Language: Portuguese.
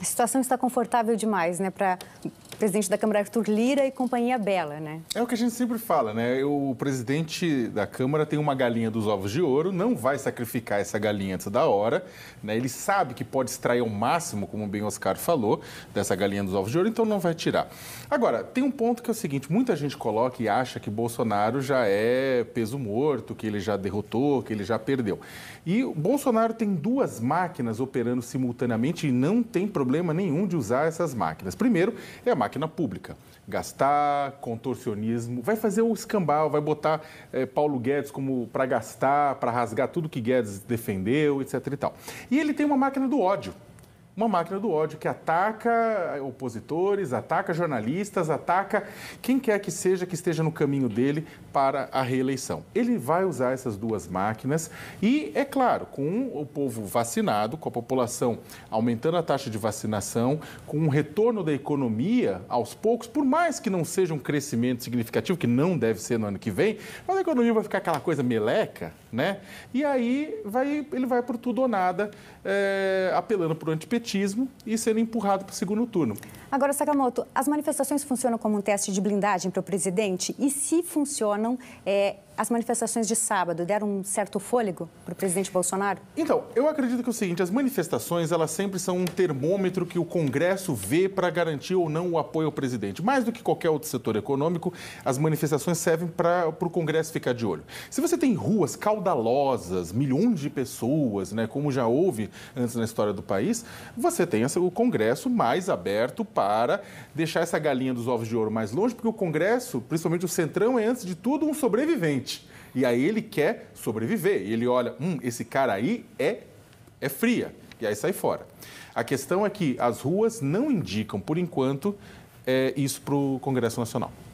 A situação está confortável demais, né, para presidente da Câmara, Arthur Lira, e companhia Bela, né? É o que a gente sempre fala, né? O presidente da Câmara tem uma galinha dos ovos de ouro, não vai sacrificar essa galinha antes da hora, né? Ele sabe que pode extrair ao máximo, como bem o Oscar falou, dessa galinha dos ovos de ouro, então não vai tirar. Agora, tem um ponto que é o seguinte, muita gente coloca e acha que Bolsonaro já é peso morto, que ele já derrotou, que ele já perdeu. E o Bolsonaro tem duas máquinas operando simultaneamente e não tem problema nenhum de usar essas máquinas. Primeiro, é a máquina máquina pública. Gastar, contorcionismo, vai fazer o escambau, vai botar é, Paulo Guedes como para gastar, para rasgar tudo que Guedes defendeu, etc. E, tal. e ele tem uma máquina do ódio uma máquina do ódio que ataca opositores, ataca jornalistas, ataca quem quer que seja que esteja no caminho dele para a reeleição. Ele vai usar essas duas máquinas e, é claro, com o povo vacinado, com a população aumentando a taxa de vacinação, com um retorno da economia aos poucos, por mais que não seja um crescimento significativo, que não deve ser no ano que vem, mas a economia vai ficar aquela coisa meleca, né? E aí vai, ele vai por tudo ou nada, é, apelando para o antipetismo favoritismo e sendo empurrado para o segundo turno. Agora, Sakamoto, as manifestações funcionam como um teste de blindagem para o presidente? E se funcionam, é, as manifestações de sábado deram um certo fôlego para o presidente Bolsonaro? Então, eu acredito que é o seguinte, as manifestações, elas sempre são um termômetro que o Congresso vê para garantir ou não o apoio ao presidente. Mais do que qualquer outro setor econômico, as manifestações servem para o Congresso ficar de olho. Se você tem ruas caudalosas, milhões de pessoas, né, como já houve antes na história do país, você tem o Congresso mais aberto para deixar essa galinha dos ovos de ouro mais longe, porque o Congresso, principalmente o Centrão, é antes de tudo um sobrevivente. E aí ele quer sobreviver. E ele olha, hum, esse cara aí é, é fria. E aí sai fora. A questão é que as ruas não indicam, por enquanto, é, isso para o Congresso Nacional.